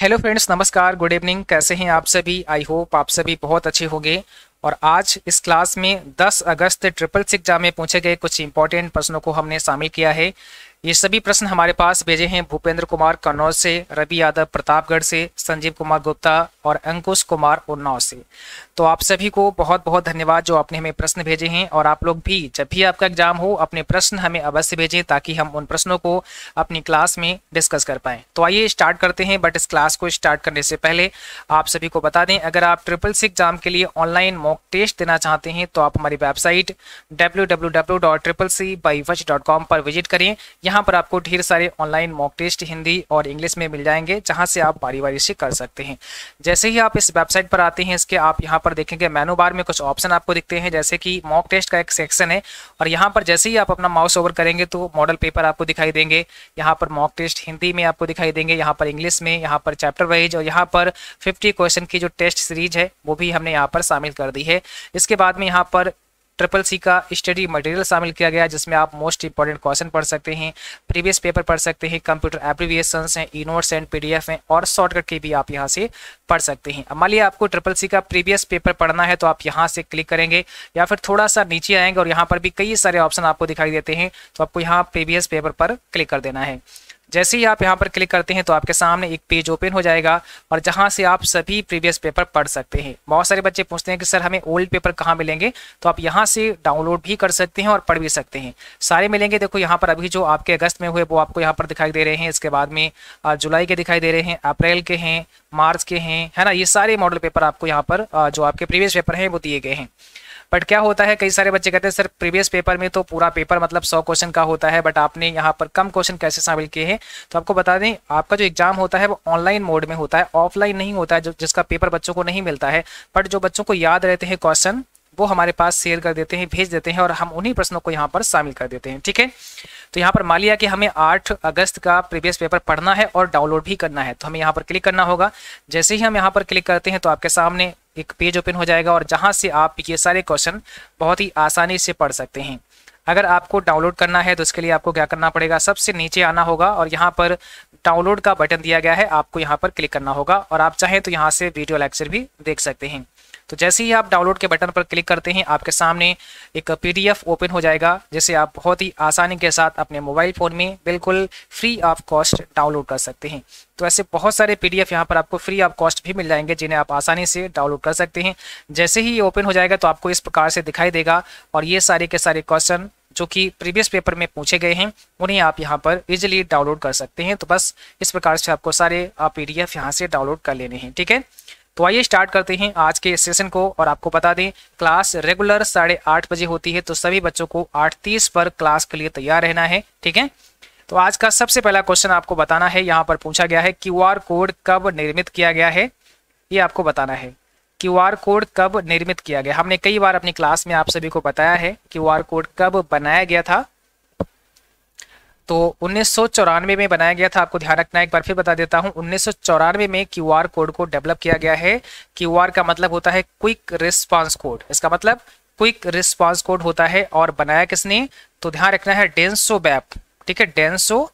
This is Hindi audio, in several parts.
हेलो फ्रेंड्स नमस्कार गुड इवनिंग कैसे हैं आप सभी आई होप आप सभी बहुत अच्छे होंगे और आज इस क्लास में 10 अगस्त ट्रिपल सिक्स एग्जाम में पूछे गए कुछ इंपॉर्टेंट प्रश्नों को हमने शामिल किया है ये सभी प्रश्न हमारे पास भेजे हैं भूपेंद्र कुमार कन्नौज से रवि यादव प्रतापगढ़ से संजीव कुमार गुप्ता और अंकुश कुमार उन्नाव से तो आप सभी को बहुत बहुत धन्यवाद जो आपने हमें प्रश्न भेजे हैं और आप लोग भी जब भी आपका एग्जाम हो अपने प्रश्न हमें अवश्य भेजें ताकि हम उन प्रश्नों को अपनी क्लास में डिस्कस कर पाएं तो आइए स्टार्ट करते हैं बट इस क्लास को स्टार्ट करने से पहले आप सभी को बता दें अगर आप ट्रिपल सिक्स एग्जाम के लिए ऑनलाइन मॉक मॉक टेस्ट देना चाहते हैं तो आप हमारी वेबसाइट www.triplec.com पर विजिट करें यहां पर आपको ढेर सारे ऑनलाइन मॉक टेस्ट हिंदी और इंग्लिश में मिल जाएंगे जहां से आप बारी बारी से कर सकते हैं जैसे ही आप इस वेबसाइट पर आते हैं इसके आप यहाँ पर देखेंगे मेनू बार में कुछ ऑप्शन आपको दिखते हैं जैसे कि मॉक टेस्ट का एक सेक्शन है और यहाँ पर जैसे ही आप अपना माउस ओवर करेंगे तो मॉडल पेपर आपको दिखाई देंगे यहाँ पर मॉक टेस्ट हिंदी में आपको दिखाई देंगे यहाँ पर इंग्लिश में यहाँ पर चैप्टर वाइज और यहाँ पर फिफ्टी क्वेश्चन की जो टेस्ट सीरीज है वो भी हमने यहाँ पर शामिल कर दी गई है इसके बाद में यहाँ पर ट्रिपल सी का स्टडी मटेरियल शामिल किया गया जिसमें आप मोस्ट इंपॉर्टेंट क्वेश्चन पढ़ सकते हैं प्रीवियस पेपर पढ़ सकते हैं कंप्यूटर एप्रीविएशन हैं ई नोट्स एंड पीडीएफ हैं और शॉर्टकट के भी आप यहाँ से पढ़ सकते हैं अब मान लिया आपको ट्रिपल सी का प्रीवियस पेपर पढ़ना है तो आप यहाँ से क्लिक करेंगे या फिर थोड़ा सा नीचे आएंगे और यहाँ पर भी कई सारे ऑप्शन आपको दिखाई देते हैं तो आपको यहाँ प्रीवियस पेपर पर क्लिक कर देना है जैसे ही आप यहाँ पर क्लिक करते हैं तो आपके सामने एक पेज ओपन हो जाएगा और जहाँ से आप सभी प्रीवियस पेपर पढ़ सकते हैं बहुत सारे बच्चे पूछते हैं कि सर हमें ओल्ड पेपर कहाँ मिलेंगे तो आप यहाँ से डाउनलोड भी कर सकते हैं और पढ़ भी सकते हैं सारे मिलेंगे देखो यहाँ पर अभी जो आपके अगस्त में हुए वो आपको यहाँ पर दिखाई दे रहे हैं इसके बाद में जुलाई के दिखाई दे रहे हैं अप्रैल के हैं मार्च के हैं है ना ये सारे मॉडल पेपर आपको यहाँ पर जो आपके प्रीवियस पेपर हैं वो दिए गए हैं बट क्या होता है कई सारे बच्चे कहते हैं सर प्रीवियस पेपर में तो पूरा पेपर मतलब सौ क्वेश्चन का होता है बट आपने यहाँ पर कम क्वेश्चन कैसे शामिल किए हैं तो आपको बता दें आपका जो एग्जाम होता है वो ऑनलाइन मोड में होता है ऑफलाइन नहीं होता है जिसका पेपर बच्चों को नहीं मिलता है बट जो बच्चों को याद रहते हैं क्वेश्चन वो हमारे पास शेयर कर देते हैं भेज देते हैं और हम उन्हीं प्रश्नों को यहाँ पर शामिल कर देते हैं ठीक है तो यहाँ पर मान लिया कि हमें 8 अगस्त का प्रीवियस पेपर पढ़ना है और डाउनलोड भी करना है तो हमें यहाँ पर क्लिक करना होगा जैसे ही हम यहाँ पर क्लिक करते हैं तो आपके सामने एक पेज ओपन हो जाएगा और जहाँ से आप ये सारे क्वेश्चन बहुत ही आसानी से पढ़ सकते हैं अगर आपको डाउनलोड करना है तो उसके लिए आपको क्या करना पड़ेगा सबसे नीचे आना होगा और यहाँ पर डाउनलोड का बटन दिया गया है आपको यहाँ पर क्लिक करना होगा और आप चाहें तो यहाँ से वीडियो लेक्चर भी देख सकते हैं तो जैसे ही आप डाउनलोड के बटन पर क्लिक करते हैं आपके सामने एक पीडीएफ ओपन हो जाएगा जिसे आप बहुत ही आसानी के साथ अपने मोबाइल फ़ोन में बिल्कुल फ्री ऑफ कॉस्ट डाउनलोड कर सकते हैं तो ऐसे बहुत सारे पीडीएफ यहां यहाँ पर आपको फ्री ऑफ कॉस्ट भी मिल जाएंगे जिन्हें आप आसानी से डाउनलोड कर सकते हैं जैसे ही ये ओपन हो जाएगा तो आपको इस प्रकार से दिखाई देगा और ये सारे के सारे क्वेश्चन जो कि प्रीवियस पेपर में पूछे गए हैं उन्हें आप यहाँ पर इजिली डाउनलोड कर सकते हैं तो बस इस प्रकार से आपको सारे आप पी डी एफ यहाँ से डाउनलोड कर लेने हैं ठीक है तो आइए स्टार्ट करते हैं आज के सेशन को और आपको बता दें क्लास रेगुलर साढ़े आठ बजे होती है तो सभी बच्चों को आठ तीस पर क्लास के लिए तैयार रहना है ठीक है तो आज का सबसे पहला क्वेश्चन आपको बताना है यहाँ पर पूछा गया है क्यू कोड कब निर्मित किया गया है ये आपको बताना है क्यूआर कोड कब निर्मित किया गया हमने कई बार अपनी क्लास में आप सभी को बताया है क्यूआर कोड कब बनाया गया था तो उन्नीस में बनाया गया था आपको ध्यान रखना एक बार फिर बता देता हूं उन्नीस में क्यू कोड को डेवलप किया गया है क्यू का मतलब होता है क्विक रिस्पॉन्स कोड इसका मतलब क्विक रिस्पॉन्स कोड होता है और बनाया किसने तो ध्यान रखना है डेंसो वेब ठीक है डेंसो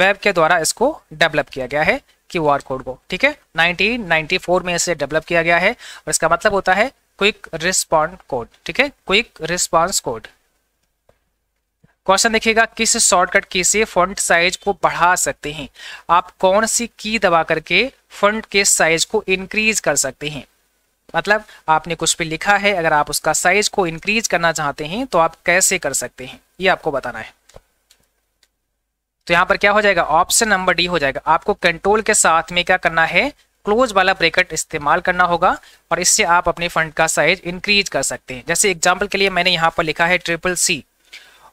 वेब के द्वारा इसको डेवलप किया गया है क्यू आर कोड को ठीक है 1994 में इसे डेवलप किया गया है और इसका मतलब होता है क्विक रिस्पॉन्ड कोड ठीक है क्विक रिस्पॉन्स कोड क्वेश्चन देखिएगा किस शॉर्टकट की से फॉन्ट साइज को बढ़ा सकते हैं आप कौन सी की दबा करके फंट के साइज को इंक्रीज कर सकते हैं मतलब आपने कुछ भी लिखा है अगर आप उसका साइज को इंक्रीज करना चाहते हैं तो आप कैसे कर सकते हैं ये आपको बताना है तो यहाँ पर क्या हो जाएगा ऑप्शन नंबर डी हो जाएगा आपको कंट्रोल के साथ में क्या करना है क्लोज वाला ब्रेकेट इस्तेमाल करना होगा और इससे आप अपने फंड का साइज इंक्रीज कर सकते हैं जैसे एग्जाम्पल के लिए मैंने यहाँ पर लिखा है ट्रिपल सी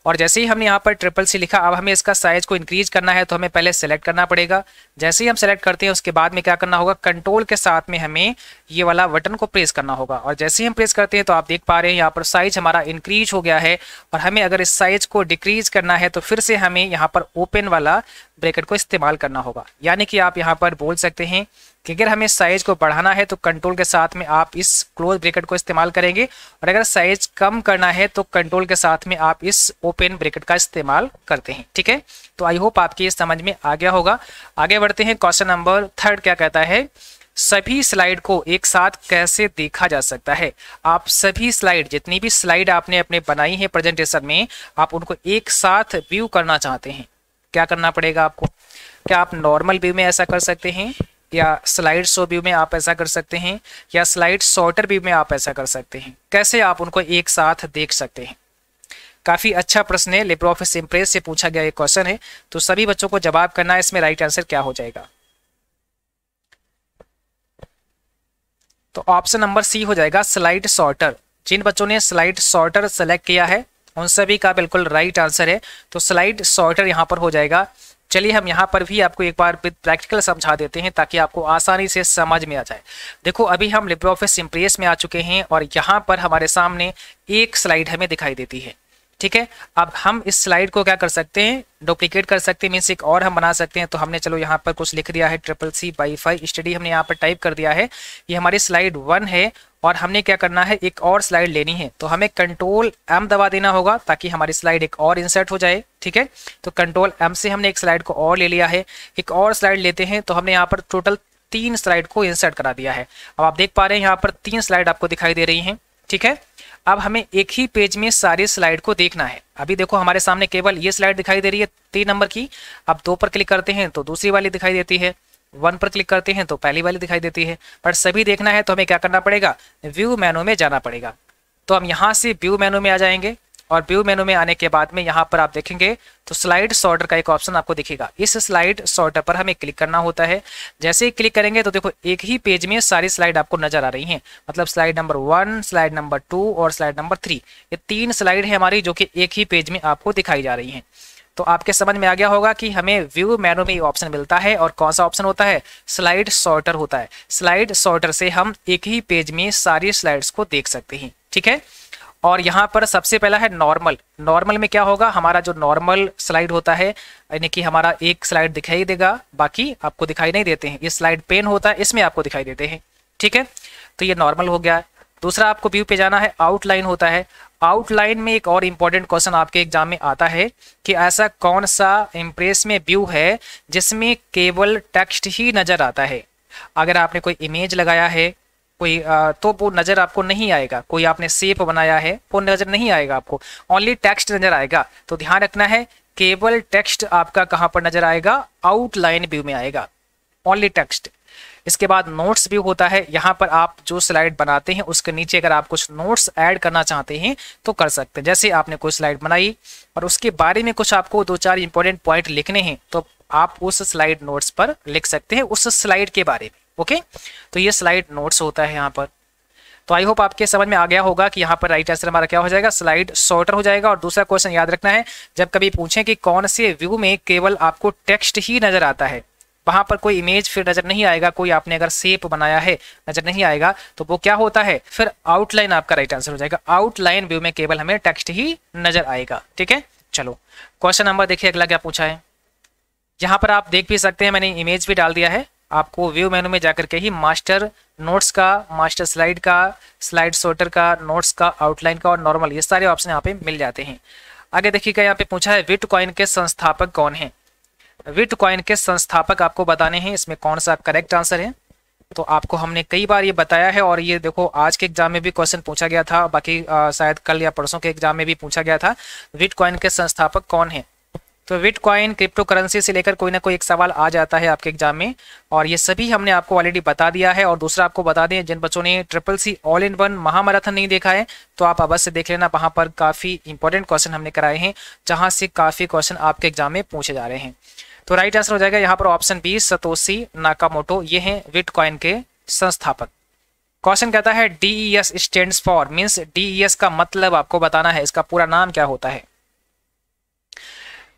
और जैसे ही हमने यहाँ पर ट्रिपल सी लिखा अब हमें इसका साइज को इंक्रीज करना है तो हमें पहले सेलेक्ट करना पड़ेगा जैसे ही हम सेलेक्ट करते हैं उसके बाद में क्या करना होगा कंट्रोल के साथ में हमें ये वाला बटन को प्रेस करना होगा और जैसे ही हम प्रेस करते हैं तो आप देख पा रहे हैं यहाँ पर साइज हमारा इंक्रीज हो गया है और हमें अगर इस साइज को डिक्रीज करना है तो फिर से हमें यहाँ पर ओपन वाला ब्रेकेट को इस्तेमाल करना होगा यानी कि आप यहाँ पर बोल सकते हैं कि अगर हमें साइज को बढ़ाना है तो कंट्रोल के साथ में आप इस क्लोज ब्रेकेट को इस्तेमाल करेंगे और अगर साइज कम करना है तो कंट्रोल के साथ में आप इस ओपन ब्रेकेट का इस्तेमाल करते हैं ठीक है तो आई होप आपकी ये समझ में आ गया होगा आगे बढ़ते हैं क्वेश्चन नंबर थर्ड क्या कहता है सभी स्लाइड को एक साथ कैसे देखा जा सकता है आप सभी स्लाइड जितनी भी स्लाइड आपने अपने बनाई है प्रेजेंटेशन में आप उनको एक साथ व्यू करना चाहते हैं क्या करना पड़ेगा आपको क्या आप नॉर्मल व्यू में ऐसा कर सकते हैं या स्लाइड शो व्यू में आप ऐसा कर सकते हैं या स्लाइड शॉर्टर व्यू में आप ऐसा कर सकते हैं कैसे आप उनको एक साथ देख सकते हैं काफ़ी अच्छा प्रश्न है लिब्रो ऑफिस इम्प्रेस से पूछा गया एक क्वेश्चन है तो सभी बच्चों को जवाब करना है इसमें राइट आंसर क्या हो जाएगा तो ऑप्शन नंबर सी हो जाएगा स्लाइड शॉर्टर जिन बच्चों ने स्लाइड शॉर्टर सेलेक्ट किया है उन सभी का बिल्कुल राइट आंसर है तो स्लाइड शॉर्टर यहां पर हो जाएगा चलिए हम यहाँ पर भी आपको एक बार विद प्रैक्टिकल समझा देते हैं ताकि आपको आसानी से समझ में आ जाए देखो अभी हम लिब्रे ऑफिस इम्प्रेस में आ चुके हैं और यहाँ पर हमारे सामने एक स्लाइड हमें दिखाई देती है ठीक है अब हम इस स्लाइड को क्या कर सकते हैं डुप्लीकेट कर सकते हैं मीन्स एक और हम बना सकते हैं तो हमने चलो यहाँ पर कुछ लिख दिया है triple C by five study हमने यहाँ पर टाइप कर दिया है ये हमारी स्लाइड वन है और हमने क्या करना है एक और स्लाइड लेनी है तो हमें कंट्रोल एम दबा देना होगा ताकि हमारी स्लाइड एक और इंसर्ट हो जाए ठीक है तो कंट्रोल एम से हमने एक स्लाइड को और ले लिया है एक और स्लाइड लेते हैं तो हमने यहाँ पर टोटल तीन स्लाइड को इंसर्ट करा दिया है अब आप देख पा रहे हैं यहाँ पर तीन स्लाइड आपको दिखाई दे रही हैं ठीक है अब हमें एक ही पेज में सारे स्लाइड को देखना है अभी देखो हमारे सामने केवल ये स्लाइड दिखाई दे रही है तीन नंबर की अब दो पर क्लिक करते हैं तो दूसरी वाली दिखाई देती है वन पर क्लिक करते हैं तो पहली वाली दिखाई देती है पर सभी देखना है तो हमें क्या करना पड़ेगा व्यू मेनू में जाना पड़ेगा तो हम यहाँ से व्यू मेनू में आ जाएंगे और व्यू मेनू में आने के बाद में यहाँ पर आप देखेंगे तो स्लाइड सॉर्टर का एक ऑप्शन आपको दिखेगा इस स्लाइड सॉर्टर पर हमें क्लिक करना होता है जैसे ही क्लिक करेंगे तो देखो एक ही पेज में सारी स्लाइड आपको नजर आ रही हैं मतलब slide number one slide number two और स्लाइड नंबर थ्री ये तीन स्लाइड है हमारी जो कि एक ही पेज में आपको दिखाई जा रही है तो आपके समझ में आ गया होगा कि हमें व्यू मेनू में ऑप्शन मिलता है और कौन सा ऑप्शन होता है स्लाइड सॉर्टर होता है स्लाइड सॉर्टर से हम एक ही पेज में सारी स्लाइड्स को देख सकते हैं ठीक है और यहाँ पर सबसे पहला है नॉर्मल नॉर्मल में क्या होगा हमारा जो नॉर्मल स्लाइड होता है यानी कि हमारा एक स्लाइड दिखाई देगा बाकी आपको दिखाई नहीं देते हैं ये स्लाइड पेन होता है इसमें आपको दिखाई देते हैं ठीक है तो ये नॉर्मल हो गया दूसरा आपको व्यू पे जाना है आउटलाइन होता है आउटलाइन में एक और इम्पॉर्टेंट क्वेश्चन आपके एग्जाम में आता है कि ऐसा कौन सा इम्प्रेस में व्यू है जिसमें केवल टेक्स्ट ही नज़र आता है अगर आपने कोई इमेज लगाया है कोई तो वो नज़र आपको नहीं आएगा कोई आपने सेप बनाया है वो नज़र नहीं आएगा आपको ओनली टेक्स्ट नज़र आएगा तो ध्यान रखना है केवल टेक्स्ट आपका कहां पर नज़र आएगा आउटलाइन व्यू में आएगा ओनली टेक्स्ट इसके बाद नोट्स भी होता है यहां पर आप जो स्लाइड बनाते हैं उसके नीचे अगर आप कुछ नोट्स ऐड करना चाहते हैं तो कर सकते हैं जैसे आपने कोई स्लाइड बनाई और उसके बारे में कुछ आपको दो चार इंपॉर्टेंट पॉइंट लिखने हैं तो आप उस स्लाइड नोट्स पर लिख सकते हैं उस स्लाइड के बारे में ओके तो ये स्लाइड नोट्स होता है यहाँ पर तो आई होप आपके समझ में आ गया होगा कि यहाँ पर राइट आंसर हमारा क्या हो जाएगा स्लाइड शॉर्टर हो जाएगा और दूसरा क्वेश्चन याद रखना है जब कभी पूछें कि कौन से व्यू में केवल आपको टेक्स्ट ही नजर आता है वहां पर कोई इमेज फिर नजर नहीं आएगा कोई आपने अगर सेप बनाया है नजर नहीं आएगा तो वो क्या होता है फिर आउटलाइन आपका राइट आंसर हो जाएगा आउटलाइन व्यू में केवल हमें टेक्स्ट ही नजर आएगा ठीक है चलो क्वेश्चन नंबर देखिए अगला क्या पूछा है यहाँ पर आप देख भी सकते हैं मैंने इमेज भी डाल दिया है आपको व्यू मेनू में जाकर के ही मास्टर नोट्स का मास्टर स्लाइड का स्लाइड सोटर का नोट्स का आउटलाइन का और नॉर्मल ये सारे ऑप्शन यहाँ पे मिल जाते हैं आगे देखिएगा यहाँ पे पूछा है विट कॉइन के संस्थापक कौन है विट कॉइन के संस्थापक आपको बताने हैं इसमें कौन सा करेक्ट आंसर है तो आपको हमने कई बार ये बताया है और ये देखो आज के एग्जाम में भी क्वेश्चन पूछा गया था बाकी शायद कल या परसों के एग्जाम में भी पूछा गया था विट कॉइन के संस्थापक कौन है तो बिटकॉइन क्रिप्टो करेंसी से लेकर कोई ना कोई एक सवाल आ जाता है आपके एग्जाम में और ये सभी हमने आपको ऑलरेडी बता दिया है और दूसरा आपको बता दें जिन बच्चों ने triple C all in one महामैराथन नहीं देखा है तो आप अवश्य देख लेना वहाँ पर काफ़ी इंपॉर्टेंट क्वेश्चन हमने कराए हैं जहाँ से काफ़ी क्वेश्चन आपके एग्जाम में पूछे जा रहे हैं तो राइट आंसर हो जाएगा यहाँ पर ऑप्शन बी सतोसी नाकामोटो ये हैं बिटकॉइन के संस्थापक क्वेश्चन कहता है DES S stand for means DES का मतलब आपको बताना है इसका पूरा नाम क्या होता है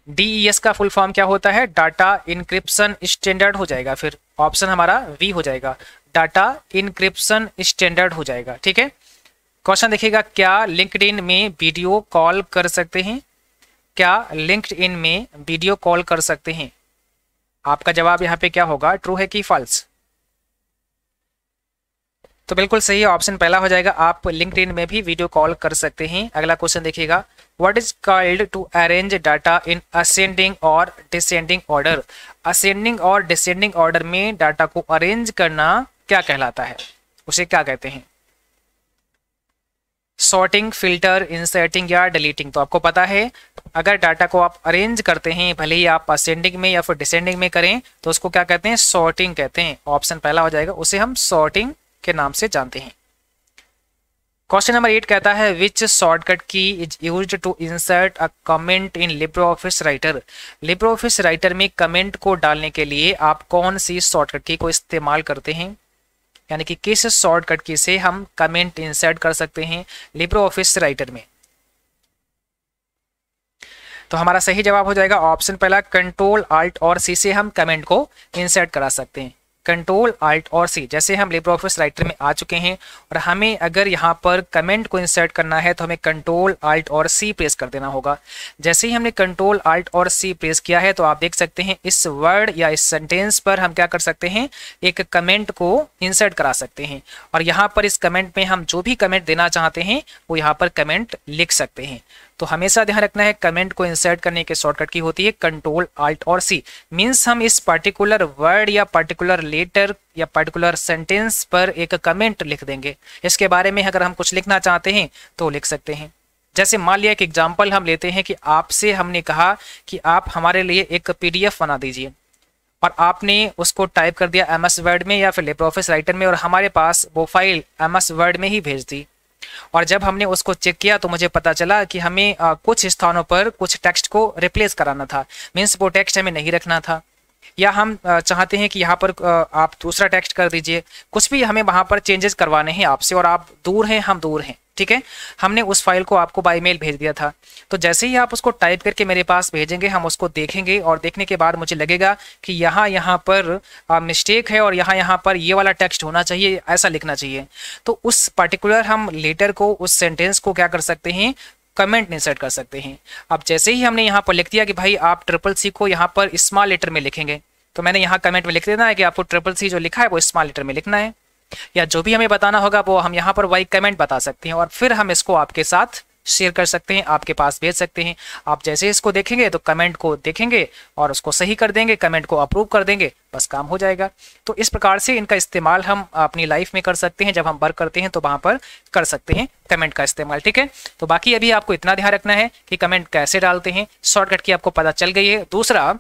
डीईएस e का फुल फॉर्म क्या होता है डाटा इनक्रिप्शन स्टैंडर्ड हो जाएगा फिर ऑप्शन हमारा वी हो जाएगा डाटा इनक्रिप्शन स्टैंडर्ड हो जाएगा ठीक है क्वेश्चन देखिएगा क्या लिंकड इन में वीडियो कॉल कर सकते हैं क्या लिंकड इन में वीडियो कॉल कर सकते हैं आपका जवाब यहाँ पे क्या होगा ट्रू है कि फॉल्स तो बिल्कुल सही ऑप्शन पहला हो जाएगा आप लिंकड में भी वीडियो कॉल कर सकते हैं अगला क्वेश्चन देखिएगा what is called to arrange data in ascending और descending order ascending और descending order में data को arrange करना क्या कहलाता है उसे क्या कहते हैं सॉर्टिंग फिल्टर इंसर्टिंग या डिलीटिंग तो आपको पता है अगर डाटा को आप अरेंज करते हैं भले ही आप असेंडिंग में या फिर डिसेंडिंग में करें तो उसको क्या कहते हैं सॉर्टिंग कहते हैं ऑप्शन पहला हो जाएगा उसे हम सॉर्टिंग के नाम से जानते हैं क्वेश्चन नंबर एट कहता है which shortcut key is use to insert a comment in Libre Office Writer Libre Office Writer में कमेंट को डालने के लिए आप कौन सी शॉर्टकट की को इस्तेमाल करते हैं यानी कि किस शॉर्टकट की से हम कमेंट इंसर्ट कर सकते हैं लिब्रो ऑफिस राइटर में तो हमारा सही जवाब हो जाएगा ऑप्शन पहला कंट्रोल आल्ट और सी से हम कमेंट को इंसर्ट करा सकते हैं कंट्रोल आल्ट और सी जैसे हम लेबर ऑफिस राइटर में आ चुके हैं और हमें अगर यहाँ पर कमेंट को इंसर्ट करना है तो हमें कंट्रोल आल्ट और सी प्रेस कर देना होगा जैसे ही हमने कंट्रोल आल्ट और सी प्रेस किया है तो आप देख सकते हैं इस वर्ड या इस सेंटेंस पर हम क्या कर सकते हैं एक कमेंट को इंसर्ट करा सकते हैं और यहाँ पर इस कमेंट में हम जो भी कमेंट देना चाहते हैं वो यहाँ पर कमेंट लिख सकते हैं तो हमेशा ध्यान रखना है कमेंट को इंसर्ट करने के शॉर्टकट की होती है कंट्रोल आल्ट और सी मीन्स हम इस पर्टिकुलर वर्ड या पर्टिकुलर लेटर या पर्टिकुलर सेंटेंस पर एक कमेंट लिख देंगे इसके बारे में अगर हम कुछ लिखना चाहते हैं तो लिख सकते हैं जैसे मान लिया एक एग्जाम्पल हम लेते हैं कि आपसे हमने कहा कि आप हमारे लिए एक पी बना दीजिए और आपने उसको टाइप कर दिया एम एस वर्ड में या फिर लेप्रोफिस राइटर में और हमारे पास वो फाइल एम एस वर्ड में ही भेज दी और जब हमने उसको चेक किया तो मुझे पता चला कि हमें कुछ स्थानों पर कुछ टेक्स्ट को रिप्लेस कराना था मीन्स वो टेक्स्ट हमें नहीं रखना था या हम चाहते हैं कि यहाँ पर आप दूसरा टेक्स्ट कर दीजिए कुछ भी हमें वहाँ पर चेंजेस करवाने हैं आपसे और आप दूर हैं हम दूर हैं ठीक है हमने उस फाइल को आपको बाई मेल भेज दिया था तो जैसे ही आप उसको टाइप करके मेरे पास भेजेंगे हम उसको देखेंगे और देखने के बाद मुझे लगेगा कि यहाँ यहाँ पर मिस्टेक है और यहाँ यहाँ पर ये वाला टेक्स्ट होना चाहिए ऐसा लिखना चाहिए तो उस पर्टिकुलर हम लेटर को उस सेंटेंस को क्या कर सकते हैं कमेंट इंसर्ट कर सकते हैं अब जैसे ही हमने यहाँ पर लिख दिया कि भाई आप ट्रिपल सी को यहाँ पर स्मॉल लेटर में लिखेंगे तो मैंने यहाँ कमेंट में लिख देना है कि आपको ट्रिपल सी जो लिखा है वो स्मॉल लेटर में लिखना है या जो भी हमें बताना होगा वो हम यहाँ पर वाई कमेंट बता सकते हैं और फिर हम इसको आपके साथ शेयर कर सकते हैं आपके पास भेज सकते हैं आप जैसे इसको देखेंगे तो कमेंट को देखेंगे और उसको सही कर देंगे कमेंट को अप्रूव कर देंगे बस काम हो जाएगा तो इस प्रकार से इनका इस्तेमाल हम अपनी लाइफ में कर सकते हैं जब हम वर्क करते हैं तो वहां पर कर सकते हैं कमेंट का इस्तेमाल ठीक है तो बाकी अभी आपको इतना ध्यान रखना है कि कमेंट कैसे डालते हैं शॉर्टकट की आपको पता चल गई है दूसरा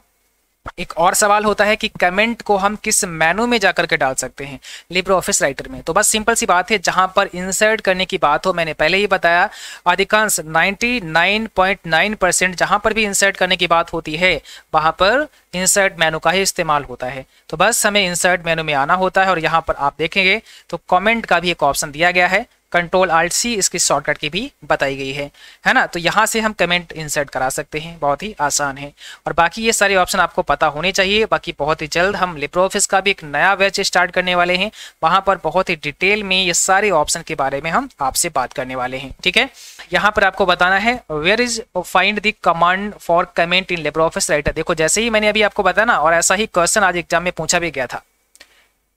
एक और सवाल होता है कि कमेंट को हम किस मेनू में जाकर के डाल सकते हैं लिब्रो ऑफिस राइटर में तो बस सिंपल सी बात है जहां पर इंसर्ट करने की बात हो मैंने पहले ही बताया अधिकांश 99.9 परसेंट जहां पर भी इंसर्ट करने की बात होती है वहां पर इंसर्ट मेनू का ही इस्तेमाल होता है तो बस हमें इंसर्ट मेनू में आना होता है और यहाँ पर आप देखेंगे तो कॉमेंट का भी एक ऑप्शन दिया गया है कंट्रोल आल्ट सी इसकी शॉर्टकट की भी बताई गई है है ना तो यहाँ से हम कमेंट इंसर्ट करा सकते हैं बहुत ही आसान है और बाकी ये सारे ऑप्शन आपको पता होने चाहिए बाकी बहुत ही जल्द हम लिप्रो ऑफिस का भी एक नया वेच स्टार्ट करने वाले हैं वहाँ पर बहुत ही डिटेल में ये सारे ऑप्शन के बारे में हम आपसे बात करने वाले हैं ठीक है यहाँ पर आपको बताना है where is find the command for comment in Libre Office Writer देखो जैसे ही मैंने अभी आपको बताया ना और ऐसा ही क्वेश्चन आज एग्जाम में पूछा भी गया था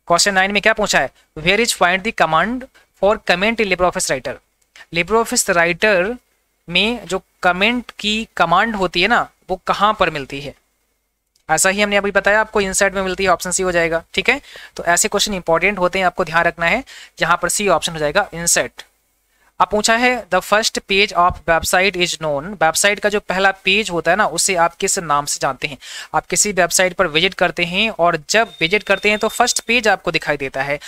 क्वेश्चन नाइन में क्या पूछा है where is find the command for comment in Libre Office Writer Libre Office Writer में जो कमेंट की कमांड होती है ना वो कहाँ पर मिलती है ऐसा ही हमने अभी बताया आपको इनसाइड में मिलती है ऑप्शन सी हो जाएगा ठीक है तो ऐसे क्वेश्चन इंपॉर्टेंट होते हैं आपको ध्यान रखना है यहाँ पर सी ऑप्शन हो जाएगा इनसेट अब पूछा है the first page of website is known website का जो पहला पेज होता है ना उसे आप किस नाम से जानते हैं आप किसी वेबसाइट पर विजिट करते हैं और जब विजिट करते हैं तो फर्स्ट पेज आपको दिखाई देता है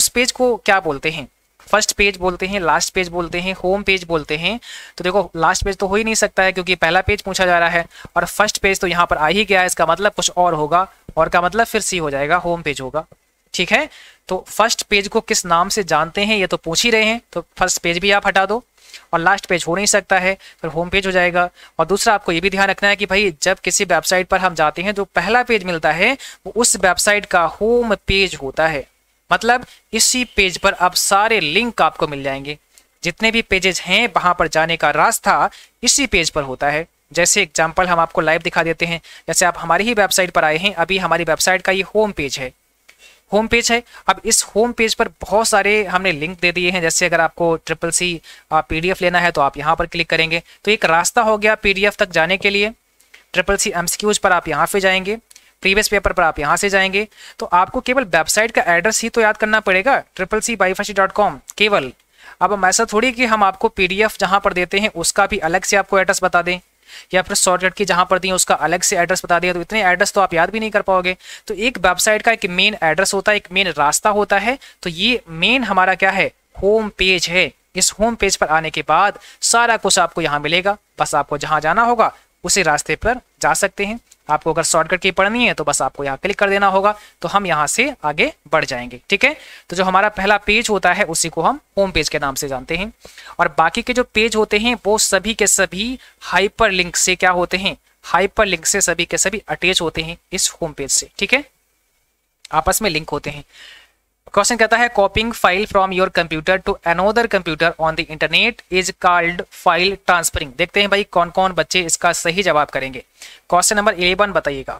उस पेज को क्या बोलते हैं फर्स्ट पेज बोलते हैं लास्ट पेज बोलते हैं होम पेज बोलते हैं तो देखो लास्ट पेज तो हो ही नहीं सकता है क्योंकि पहला पेज पूछा जा रहा है और फर्स्ट पेज तो यहाँ पर आ ही गया है इसका मतलब कुछ और होगा और का मतलब फिर सी हो जाएगा होम पेज होगा ठीक है तो फर्स्ट पेज को किस नाम से जानते हैं ये तो पूछ ही रहे हैं तो फर्स्ट पेज भी आप हटा दो और लास्ट पेज हो नहीं सकता है फिर होम पेज हो जाएगा और दूसरा आपको ये भी ध्यान रखना है कि भाई जब किसी वेबसाइट पर हम जाते हैं जो पहला पेज मिलता है वो उस वेबसाइट का होम पेज होता है मतलब इसी पेज पर अब सारे लिंक आपको मिल जाएंगे जितने भी पेजेज हैं वहां पर जाने का रास्ता इसी पेज पर होता है जैसे एग्जाम्पल हम आपको लाइव दिखा देते हैं जैसे आप हमारी ही वेबसाइट पर आए हैं अभी हमारी वेबसाइट का ये होम पेज है होम पेज है अब इस होम पेज पर बहुत सारे हमने लिंक दे दिए हैं जैसे अगर आपको ट्रिपल सी पीडीएफ लेना है तो आप यहाँ पर क्लिक करेंगे तो एक रास्ता हो गया पीडीएफ तक जाने के लिए ट्रिपल सी एम पर आप यहाँ पे जाएंगे प्रीवियस पेपर पर आप यहाँ से जाएंगे तो आपको केवल वेबसाइट का एड्रेस ही तो याद करना पड़ेगा ट्रिपल सी बाईफाशी डॉट कॉम केवल अब हम ऐसा थोड़ी कि हम आपको पी डी एफ जहाँ पर देते हैं उसका भी अलग से आपको एड्रेस बता दें या फिर शॉर्टकट की जहां पर दी उसका अलग से एड्रेस बता दिया तो इतने एड्रेस तो आप याद भी नहीं कर पाओगे तो एक वेबसाइट का एक मेन एड्रेस होता है एक मेन रास्ता होता है तो ये मेन हमारा क्या है होम पेज है इस होम पेज पर आने के बाद सारा कुछ आपको यहां मिलेगा बस आपको जहां जाना होगा उसी रास्ते पर जा सकते हैं आपको अगर शॉर्टकट की पढ़नी है तो बस आपको यहाँ क्लिक कर देना होगा तो हम यहाँ से आगे बढ़ जाएंगे ठीक है तो जो हमारा पहला पेज होता है उसी को हम होम पेज के नाम से जानते हैं और बाकी के जो पेज होते हैं वो सभी के सभी हाइपर लिंक से क्या होते हैं हाइपर लिंक से सभी के सभी अटैच होते हैं इस होम पेज से ठीक है आपस में लिंक होते हैं क्वेश्चन कहता है copying file from your computer to another computer on the internet is called file transferring देखते हैं भाई कौन कौन बच्चे इसका सही जवाब करेंगे क्वेश्चन नंबर इलेवन बताइएगा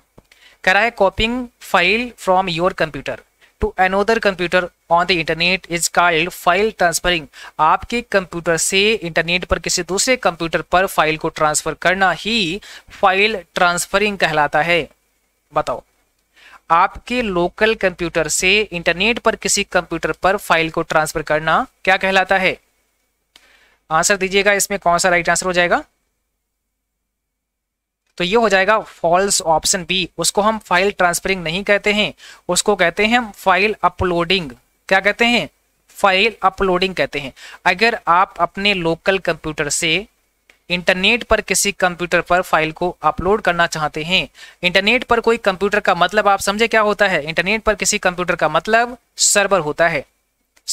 कह रहा है copying file from your computer to another computer on the internet is called file transferring आपके कंप्यूटर से इंटरनेट पर किसी दूसरे कंप्यूटर पर फाइल को ट्रांसफर करना ही फाइल ट्रांसफरिंग कहलाता है बताओ आपके लोकल कंप्यूटर से इंटरनेट पर किसी कंप्यूटर पर फाइल को ट्रांसफर करना क्या कहलाता है आंसर दीजिएगा इसमें कौन सा राइट आंसर हो जाएगा तो ये हो जाएगा फॉल्स ऑप्शन बी उसको हम फाइल ट्रांसफरिंग नहीं कहते हैं उसको कहते हैं हम फाइल अपलोडिंग क्या कहते हैं फाइल अपलोडिंग कहते हैं अगर आप अपने लोकल कंप्यूटर से इंटरनेट पर किसी कंप्यूटर पर फाइल को अपलोड करना चाहते हैं इंटरनेट पर कोई कंप्यूटर का मतलब आप समझे क्या होता है इंटरनेट पर किसी कंप्यूटर का मतलब सर्वर होता है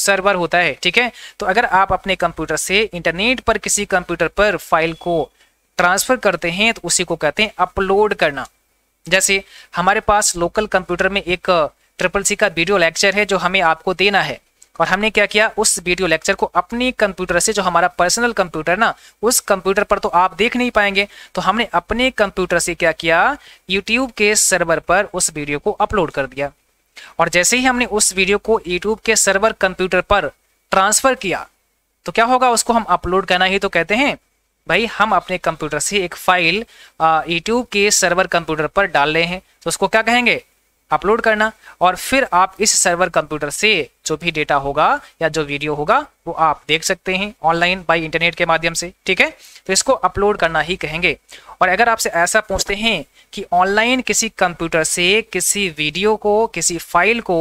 सर्वर होता है ठीक है तो अगर आप अपने कंप्यूटर से इंटरनेट पर किसी कंप्यूटर पर फाइल को ट्रांसफर करते हैं तो उसी को कहते हैं अपलोड करना जैसे हमारे पास लोकल कंप्यूटर में एक ट्रिपल सी का वीडियो लेक्चर है जो हमें आपको देना है और हमने क्या किया उस वीडियो लेक्चर को अपने कंप्यूटर से जो हमारा पर्सनल कंप्यूटर ना उस कंप्यूटर पर तो आप देख नहीं पाएंगे तो हमने अपने कंप्यूटर से क्या किया यूट्यूब के सर्वर पर उस वीडियो को अपलोड कर दिया और जैसे ही हमने उस वीडियो को यूट्यूब के सर्वर कंप्यूटर पर ट्रांसफर किया तो क्या होगा उसको हम अपलोड करना ही तो कहते हैं भाई हम अपने कंप्यूटर से एक फाइल यूट्यूब के सर्वर कंप्यूटर पर डाल रहे हैं तो उसको क्या कहेंगे अपलोड करना और फिर आप इस सर्वर कंप्यूटर से जो भी डेटा होगा या जो वीडियो होगा वो आप देख सकते हैं ऑनलाइन बाई इंटरनेट के माध्यम से ठीक है तो इसको अपलोड करना ही कहेंगे और अगर आपसे ऐसा पूछते हैं कि ऑनलाइन किसी कंप्यूटर से किसी वीडियो को किसी फाइल को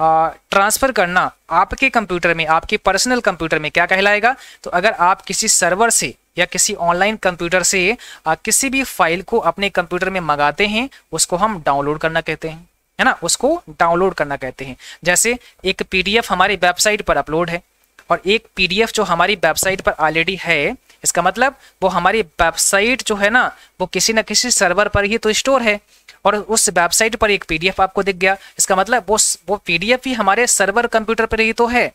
ट्रांसफ़र करना आपके कंप्यूटर में आपके पर्सनल कंप्यूटर में क्या कहलाएगा तो अगर आप किसी सर्वर से या किसी ऑनलाइन कंप्यूटर से आ, किसी भी फाइल को अपने कंप्यूटर में मंगाते हैं उसको हम डाउनलोड करना कहते हैं है ना उसको डाउनलोड करना कहते हैं जैसे एक पीडीएफ हमारी वेबसाइट पर अपलोड है और एक पीडीएफ जो हमारी वेबसाइट पर ऑलरेडी है इसका मतलब वो हमारी वेबसाइट जो है ना वो किसी ना किसी सर्वर पर ही तो स्टोर है और उस वेबसाइट पर एक पीडीएफ आपको दिख गया इसका मतलब वो वो पीडीएफ ही हमारे सर्वर कंप्यूटर पर ही तो है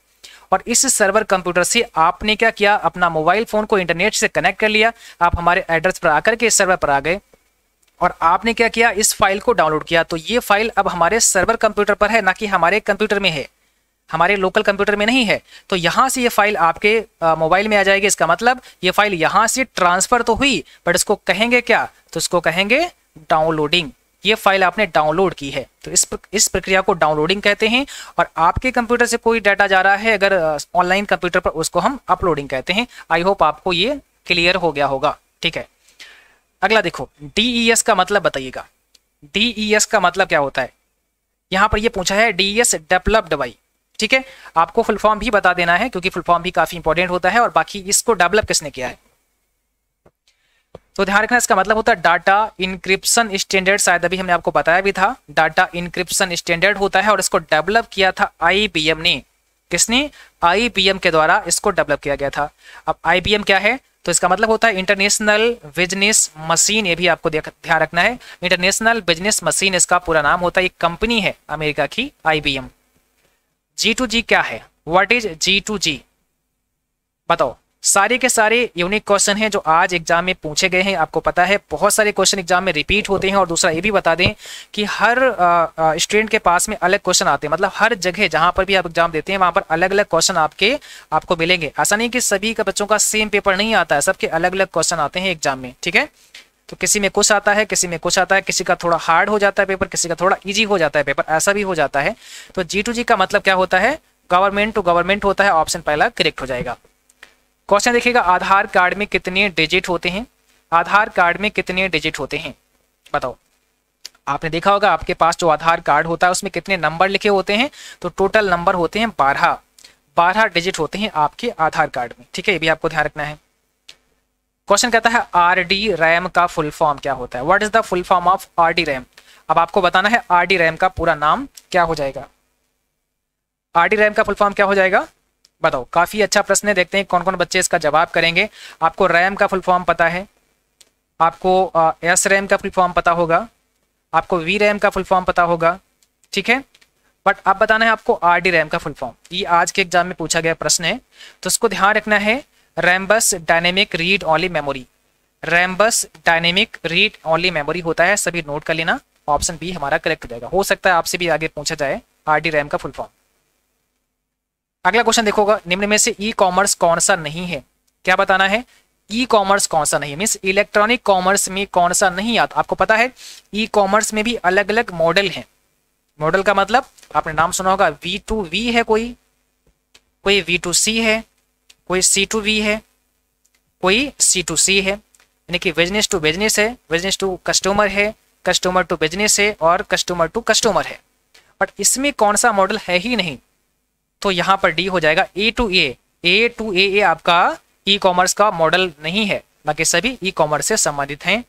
और इस सर्वर कंप्यूटर से आपने क्या किया अपना मोबाइल फ़ोन को इंटरनेट से कनेक्ट कर लिया आप हमारे एड्रेस पर आकर के इस सर्वर पर आ गए और आपने क्या किया इस फाइल को डाउनलोड किया तो ये फाइल अब हमारे सर्वर कंप्यूटर पर है ना कि हमारे कंप्यूटर में है हमारे लोकल कंप्यूटर में नहीं है तो यहाँ से ये फाइल आपके मोबाइल में आ जाएगी इसका मतलब ये फाइल यहाँ से ट्रांसफ़र तो हुई बट इसको कहेंगे क्या तो इसको कहेंगे डाउनलोडिंग ये फाइल आपने डाउनलोड की है तो इस इस प्रक्रिया को डाउनलोडिंग कहते हैं और आपके कंप्यूटर से कोई डाटा जा रहा है अगर ऑनलाइन कंप्यूटर पर उसको हम अपलोडिंग कहते हैं आई होप आपको ये क्लियर हो गया होगा ठीक है अगला देखो डीईएस e का मतलब बताइएगा डीईएस e का मतलब क्या होता है यहां पर ये पूछा है डीईएस डेवलप्ड बाई ठीक है आपको फुल फॉर्म भी बता देना है क्योंकि फुल फॉर्म भी काफी इंपॉर्टेंट होता है और बाकी इसको डेवलप किसने किया है तो ध्यान रखना इसका मतलब होता है डाटा इंक्रिप्शन स्टैंडर्ड शायद अभी हमने आपको बताया भी था डाटा इंक्रिप्शन स्टैंडर्ड होता है और इसको डेवलप किया था आईबीएम ने किसने आईबीएम के द्वारा इसको डेवलप किया गया था अब आईबीएम क्या है तो इसका मतलब होता है इंटरनेशनल बिजनेस मशीन ये भी आपको ध्यान रखना है इंटरनेशनल बिजनेस मशीन इसका पूरा नाम होता है एक कंपनी है अमेरिका की आईबीएम जी टू जी क्या है what is G two G बताओ सारे के सारे यूनिक क्वेश्चन हैं जो आज एग्जाम में पूछे गए हैं आपको पता है बहुत सारे क्वेश्चन एग्जाम में रिपीट होते हैं और दूसरा ये भी बता दें कि हर स्टूडेंट के पास में अलग क्वेश्चन आते हैं मतलब हर जगह जहां पर भी आप एग्जाम देते हैं वहां पर अलग अलग क्वेश्चन आपके आपको मिलेंगे ऐसा नहीं कि सभी का बच्चों का सेम पेपर नहीं आता है सबके अलग अलग क्वेश्चन आते हैं एग्जाम में ठीक है तो किसी में कुछ आता है किसी में कुछ आता है किसी का थोड़ा हार्ड हो जाता है पेपर किसी का थोड़ा ईजी हो जाता है पेपर ऐसा भी हो जाता है तो जी टू जी का मतलब क्या होता है गवर्नमेंट टू गवर्नमेंट होता है ऑप्शन पहला करेक्ट हो जाएगा क्वेश्चन देखिएगा आधार कार्ड में कितने डिजिट होते हैं आधार कार्ड में कितने डिजिट होते हैं बताओ आपने देखा होगा आपके पास जो आधार कार्ड होता है उसमें कितने नंबर लिखे होते हैं तो टोटल नंबर होते हैं बारह बारह डिजिट होते हैं आपके आधार कार्ड में ठीक है ये भी आपको ध्यान रखना है क्वेश्चन कहता है आर डी रैम का फुल फॉर्म क्या होता है what is the full form of R D RAM अब आपको बताना है आर डी रैम का पूरा नाम क्या हो जाएगा आर डी रैम का फुल फॉर्म क्या हो जाएगा बताओ काफ़ी अच्छा प्रश्न है देखते हैं कौन कौन बच्चे इसका जवाब करेंगे आपको रैम का फुल फॉर्म पता है आपको एस रैम का फुल फॉर्म पता होगा आपको वी रैम का फुल फॉर्म पता होगा ठीक है बट अब बताना है आपको आर डी रैम का फुल फॉर्म ये आज के एग्जाम में पूछा गया प्रश्न है तो उसको ध्यान रखना है Rambus dynamic read only memory Rambus dynamic read only memory होता है सभी नोट कर लेना ऑप्शन बी हमारा करेक्ट हो जाएगा हो सकता है आपसे भी आगे पूछा जाए आर डी रैम का फुल फॉर्म अगला क्वेश्चन देखोगा निम्न में से ई कॉमर्स कौन सा नहीं है क्या बताना है ई कॉमर्स कौन सा नहीं मीन मीन्स इलेक्ट्रॉनिक कॉमर्स में कौन सा नहीं आता आपको पता है ई कॉमर्स में भी अलग अलग मॉडल हैं मॉडल का मतलब आपने नाम सुना होगा वी टू वी है कोई कोई वी टू सी है कोई सी टू वी है कोई सी टू सी है यानी कि बिजनेस टू बिजनेस है बिजनेस टू कस्टमर है कस्टमर टू बिजनेस है और कस्टमर टू कस्टमर है बट इसमें कौन सा मॉडल है ही नहीं तो यहाँ पर डी हो जाएगा ए टू ए ए टू ए ए आपका ई कॉमर्स का मॉडल नहीं है बाकी सभी ई कॉमर्स से संबंधित हैं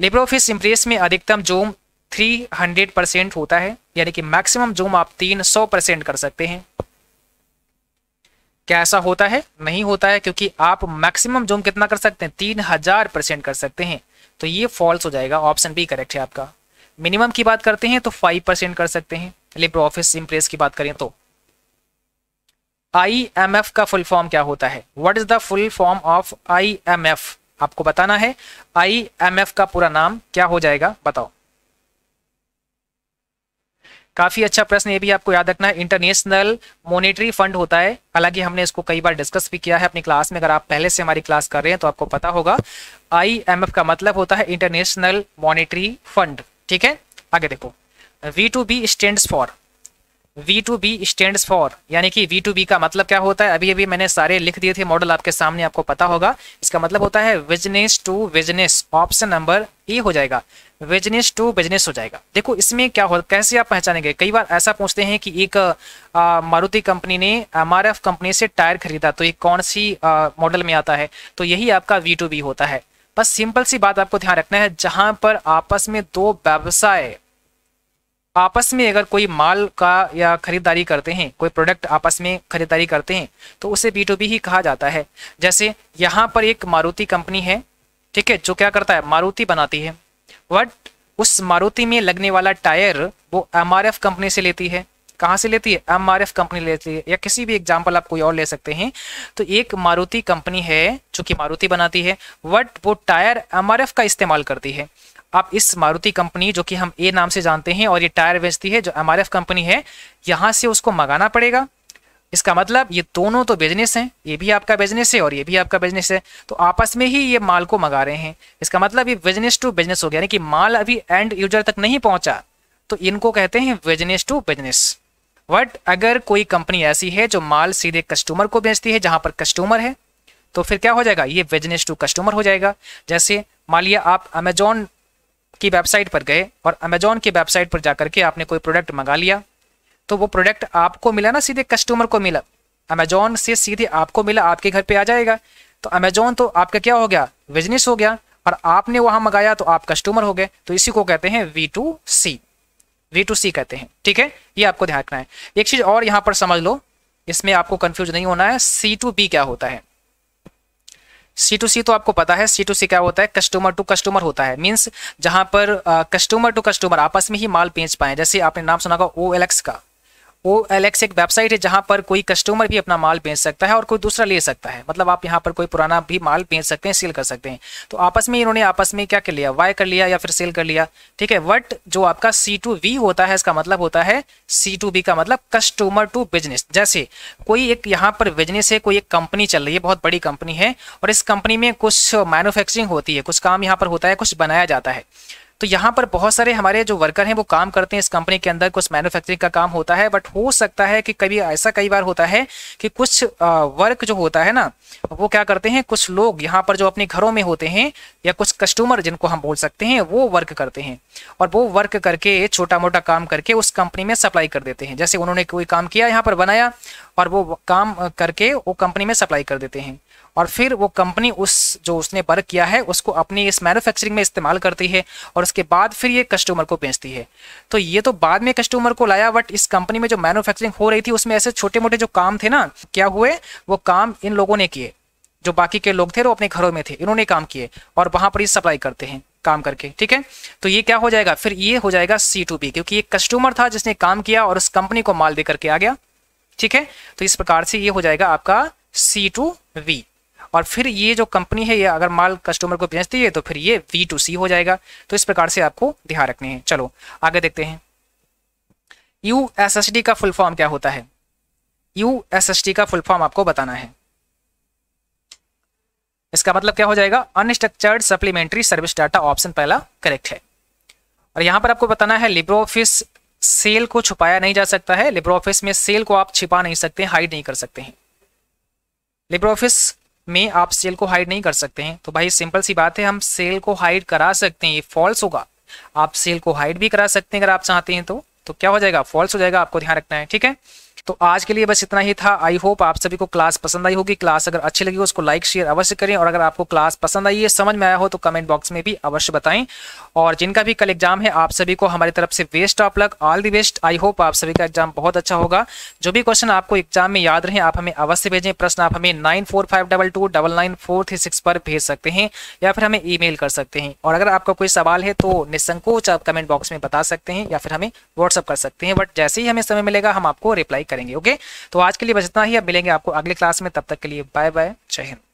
लिब्रो ऑफिस इम्प्रेस में अधिकतम जूम 300 परसेंट होता है यानी कि मैक्सिमम जूम आप 300 परसेंट कर सकते हैं क्या ऐसा होता है नहीं होता है क्योंकि आप मैक्सिमम जूम कितना कर सकते हैं तीन हजार परसेंट कर सकते हैं तो ये फॉल्स हो जाएगा ऑप्शन बी करेक्ट है आपका मिनिमम की बात करते हैं तो फाइव परसेंट कर सकते हैं लिब्रो ऑफिस इम्प्रेस की बात करें तो आई एम एफ का फुल फॉर्म क्या होता है what is the full form of I M F आपको बताना है आई एम एफ का पूरा नाम क्या हो जाएगा बताओ काफी अच्छा प्रश्न ये भी आपको याद रखना है इंटरनेशनल मॉनेटरी फंड होता है हालांकि हमने इसको कई बार डिस्कस भी किया है अपनी क्लास में अगर आप पहले से हमारी क्लास कर रहे हैं तो आपको पता होगा आईएमएफ का मतलब होता है इंटरनेशनल मॉनेटरी फंड ठीक है आगे देखो B two B stands for B two B stand for यानी कि वी टू बी का मतलब क्या होता है अभी अभी मैंने सारे लिख दिए थे मॉडल आपके सामने आपको पता होगा इसका मतलब होता है business to business option number E हो जाएगा बिजनेस टू बिजनेस हो जाएगा देखो इसमें क्या हो कैसे आप पहचानेंगे कई बार ऐसा पूछते हैं कि एक मारुति कंपनी ने एम कंपनी से टायर खरीदा तो ये कौन सी मॉडल में आता है तो यही आपका वी टू बी होता है बस सिंपल सी बात आपको ध्यान रखना है जहां पर आपस में दो व्यवसाय आपस में अगर कोई माल का या खरीदारी करते हैं कोई प्रोडक्ट आपस में खरीदारी करते हैं तो उसे बी टू बी ही कहा जाता है जैसे यहाँ पर एक मारुति कंपनी है ठीक है जो क्या करता है मारुति बनाती है बट उस मारुति में लगने वाला टायर वो एम कंपनी से लेती है कहाँ से लेती है एम आर एफ कंपनी लेती है या किसी भी एग्जाम्पल आप कोई और ले सकते हैं तो एक मारुति कंपनी है जो कि मारुति बनाती है बट वो टायर एम का इस्तेमाल करती है आप इस मारुति कंपनी जो कि हम ए नाम से जानते हैं और ये टायर बेचती है जो एम कंपनी है यहाँ से उसको मंगाना पड़ेगा इसका मतलब ये दोनों तो बिजनेस हैं ये भी आपका बिजनेस है और ये भी आपका बिजनेस है तो आपस में ही ये माल को मंगा रहे हैं इसका मतलब ये बिजनेस टू बिजनेस हो गया यानी कि माल अभी एंड यूजर तक नहीं पहुंचा तो इनको कहते हैं बिजनेस टू बिजनेस बट अगर कोई कंपनी ऐसी है जो माल सीधे कस्टमर को बेचती है जहां पर कस्टमर है तो फिर क्या हो जाएगा ये बिजनेस टू कस्टमर हो जाएगा जैसे मान लिया आप अमेजोन की वेबसाइट पर गए और अमेजोन की वेबसाइट पर जाकर के आपने कोई प्रोडक्ट मंगा लिया तो वो प्रोडक्ट आपको मिला ना सीधे कस्टमर को मिला अमेजोन से सीधे आपको मिला आपके घर पे आ जाएगा तो अमेजोन तो आपका क्या हो गया बिजनेस हो गया और आपने वहां मंगाया तो आप कस्टमर हो गए तो इसी को कहते हैं B two C B two C कहते हैं ठीक है ये आपको ध्यान रखना है एक चीज और यहाँ पर समझ लो इसमें आपको कंफ्यूज नहीं होना है सी टू बी क्या होता है सी टू सी तो आपको पता है सी टू सी क्या होता है कस्टमर टू कस्टमर होता है मीन्स जहां पर कस्टमर टू कस्टमर आपस में ही माल बेच पाए जैसे आपने नाम सुना होगा ओ का वो एक्स एक वेबसाइट है जहाँ पर कोई कस्टमर भी अपना माल बेच सकता है और कोई दूसरा ले सकता है मतलब आप यहाँ पर कोई पुराना भी माल बेच सकते हैं सेल कर सकते हैं तो आपस में इन्होंने आपस में क्या कर लिया वाई कर लिया या फिर सेल कर लिया ठीक है वट जो आपका सी टू वी होता है इसका मतलब होता है सी टू बी का मतलब कस्टमर टू बिजनेस जैसे कोई एक यहाँ पर बिजनेस है कोई एक कंपनी चल रही है बहुत बड़ी कंपनी है और इस कंपनी में कुछ मैनुफैक्चरिंग होती है कुछ काम यहाँ पर होता है कुछ बनाया जाता है तो यहाँ पर बहुत सारे हमारे जो वर्कर हैं वो काम करते हैं इस कंपनी के अंदर कुछ मैन्युफैक्चरिंग का काम होता है बट हो सकता है कि कभी ऐसा कई बार होता है कि कुछ वर्क जो होता है ना वो क्या करते हैं कुछ लोग यहाँ पर जो अपने घरों में होते हैं या कुछ कस्टमर जिनको हम बोल सकते हैं वो वर्क करते हैं और वो वर्क करके छोटा मोटा काम करके उस कंपनी में सप्लाई कर देते हैं जैसे उन्होंने कोई काम किया यहाँ पर बनाया और वो काम करके वो कंपनी में सप्लाई कर देते हैं और फिर वो कंपनी उस जो उसने वर्क किया है उसको अपनी इस मैन्युफैक्चरिंग में इस्तेमाल करती है और उसके बाद फिर ये कस्टमर को बेचती है तो ये तो बाद में कस्टमर को लाया बट इस कंपनी में जो मैन्युफैक्चरिंग हो रही थी उसमें ऐसे छोटे मोटे जो काम थे ना क्या हुए वो काम इन लोगों ने किए जो बाकी के लोग थे वो अपने घरों में थे इन्होंने काम किए और वहां पर ये सप्लाई करते हैं काम करके ठीक है तो ये क्या हो जाएगा फिर ये हो जाएगा सी टू बी क्योंकि ये कस्टमर था जिसने काम किया और उस कंपनी को माल दे करके आ गया ठीक है तो इस प्रकार से ये हो जाएगा आपका सी टू वी और फिर ये जो कंपनी है ये अगर माल कस्टमर को बेचती है तो फिर ये वी टू सी हो जाएगा तो इस प्रकार से आपको ध्यान रखने हैं चलो आगे देखते हैं यू एस एस डी का फुल फॉर्म क्या होता है यू एस एस डी का फुल फॉर्म आपको बताना है इसका मतलब क्या हो जाएगा unstructured supplementary service data option पहला करेक्ट है और यहां पर आपको बताना है लिब्रो ऑफिस सेल को छुपाया नहीं जा सकता है लिब्रो ऑफिस में सेल को आप छिपा नहीं सकते हाइड नहीं कर सकते हैं लिब्रो ऑफिस में आप सेल को हाइड नहीं कर सकते हैं तो भाई सिंपल सी बात है हम सेल को हाइड करा सकते हैं ये फॉल्स होगा आप सेल को हाइड भी करा सकते हैं अगर आप चाहते हैं तो तो क्या हो जाएगा फॉल्स हो जाएगा आपको ध्यान रखना है ठीक है तो आज के लिए बस इतना ही था आई होप आप सभी को क्लास पसंद आई होगी क्लास अगर अच्छी लगी हो उसको लाइक शेयर अवश्य करें और अगर आपको क्लास पसंद आई है समझ में आया हो तो कमेंट बॉक्स में भी अवश्य बताएं और जिनका भी कल एग्जाम है आप सभी को हमारी तरफ से best of luck all the best I hope आप सभी का एग्जाम बहुत अच्छा होगा जो भी क्वेश्चन आपको एग्जाम में याद रहे आप हमें अवश्य भेजें प्रश्न आप हमें nine four five double two double nine four three six पर भेज सकते हैं या फिर हमें ई कर सकते हैं और अगर आपका कोई सवाल है तो निसंकोच आप कमेंट बॉक्स में बता सकते हैं या फिर हमें व्हाट्सअप कर सकते हैं बट जैसे ही हमें समय मिलेगा हम आपको रिप्लाई करेंगे ओके तो आज के लिए बस इतना ही अब मिलेंगे आपको अगले क्लास में तब तक के लिए बाय बाय जय हिंद